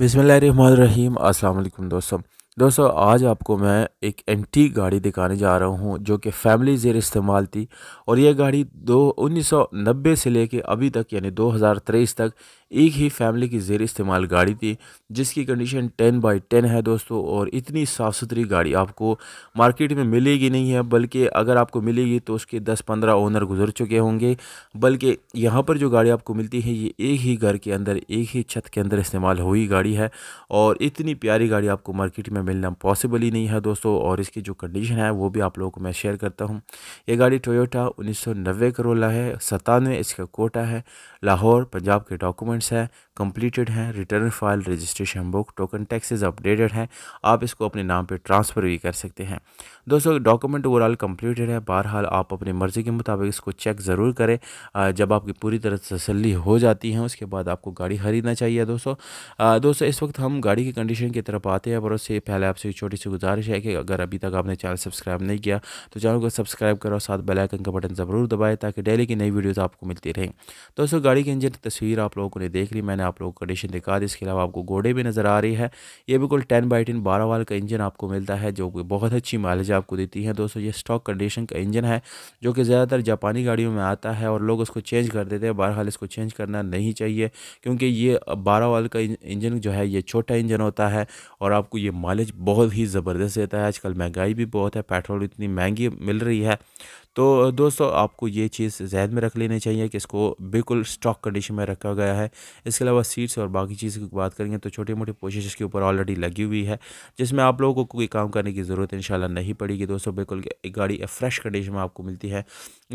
बिसमीम अल्लाम दोस्तों दोस्तों आज आपको मैं एक एंटी गाड़ी दिखाने जा रहा हूँ जो कि फैमिली जेर इस्तेमाल थी और यह गाड़ी दो उन्नीस से लेके अभी तक यानी 2023 तक एक ही फैमिली की जेर इस्तेमाल गाड़ी थी जिसकी कंडीशन टेन बाई टेन है दोस्तों और इतनी साफ़ सुथरी गाड़ी आपको मार्केट में मिलेगी नहीं है बल्कि अगर आपको मिलेगी तो उसके दस पंद्रह ओनर गुजर चुके होंगे बल्कि यहाँ पर जो गाड़ी आपको मिलती है ये एक ही घर के अंदर एक ही छत के अंदर इस्तेमाल हुई गाड़ी है और इतनी प्यारी गाड़ी आपको मार्केट में मिलना पॉसिबल ही नहीं है दोस्तों और इसकी जो कंडीशन है वो भी आप लोगों को मैं शेयर करता हूँ ये गाड़ी टोयोटा उन्नीस सौ नब्बे करोला है सतानवे इसका कोटा है लाहौर पंजाब के डॉक्यूमेंट influencer कंप्लीटेड है return file registration book token taxes updated हैं आप इसको अपने नाम पे ट्रांसफ़र भी कर सकते हैं दोस्तों डॉक्यूमेंट ओवरऑल कंप्लीटेड है बहरहाल आप अपनी मर्ज़ी के मुताबिक इसको चेक ज़रूर करें जब आपकी पूरी तरह तसली हो जाती है उसके बाद आपको गाड़ी खरीदना चाहिए दोस्तों दोस्तों इस वक्त हम गाड़ी की कंडीशन की तरफ आते हैं पर उससे पहले आपसे एक छोटी सी गुजारिश है कि अगर अभी तक आपने चैनल सब्सक्राइब नहीं किया तो चैनल को सब्सक्राइब करो साथ बेलाइकन का बटन ज़रूर दबाए ताकि डेली की नई वीडियोज़ आपको मिलती रहें दोस्तों गाड़ी की इंजन की तस्वीर आप लोगों ने देख ली मैंने आप लोगों को कंडीशन दिखा दी इसके अलावा आपको घोड़े भी नज़र आ रही है ये बिल्कुल टेन बाई टेन बारह वाल का इंजन आपको मिलता है जो कि बहुत अच्छी माइलेज आपको देती है दोस्तों ये स्टॉक कंडीशन का इंजन है जो कि ज़्यादातर जापानी गाड़ियों में आता है और लोग उसको चेंज कर देते हैं बहरहाल इसको चेंज करना नहीं चाहिए क्योंकि ये बारह वाल का इंजन जो है ये छोटा इंजन होता है और आपको ये माइलेज बहुत ही ज़बरदस्त देता है आजकल महंगाई भी बहुत है पेट्रोल इतनी महंगी मिल रही है तो दोस्तों आपको ये चीज़ जहन में रख लेनी चाहिए कि इसको बिल्कुल स्टॉक कंडीशन में रखा गया है इसके अलावा अलावा सीट्स और बाकी चीज़ की बात करेंगे तो छोटी मोटी कोशिश के ऊपर ऑलरेडी लगी हुई है जिसमें आप लोगों को कोई काम करने की ज़रूरत इन नहीं पड़ेगी दोस्तों बिल्कुल गाड़ी फ्रेश कंडीशन में आपको मिलती है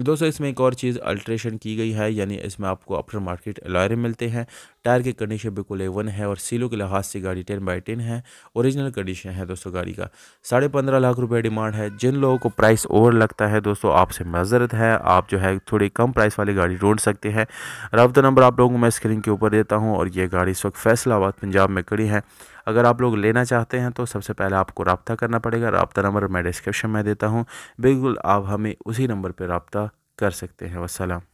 दोस्तों इसमें एक और चीज़ अल्ट्रेशन की गई है यानी इसमें आपको अपर मार्केट अलायरे मिलते हैं टायर की कंडीशन बिल्कुल ए वन है और सीलों के लिहाज से गाड़ी टेन बाई टेन है ओरिजिनल कंडीशन है दोस्तों गाड़ी का साढ़े पंद्रह लाख रुपये डिमांड है जिन लोगों को प्राइस ओवर लगता है दोस्तों आपसे मजरत है आप जो है थोड़ी कम प्राइस वाली गाड़ी ढूंढ सकते हैं रबता नंबर आप लोगों को मैं स्क्रीन के ऊपर देता हूँ और ये गाड़ी इस वक्त फैसलाबाद पंजाब में खड़ी है अगर आप लोग लेना चाहते हैं तो सबसे पहले आपको रबता करना पड़ेगा रबता नंबर मैं डिस्क्रिप्शन में देता हूँ बिल्कुल आप हमें उसी नंबर पर रबता कर सकते हैं वसलम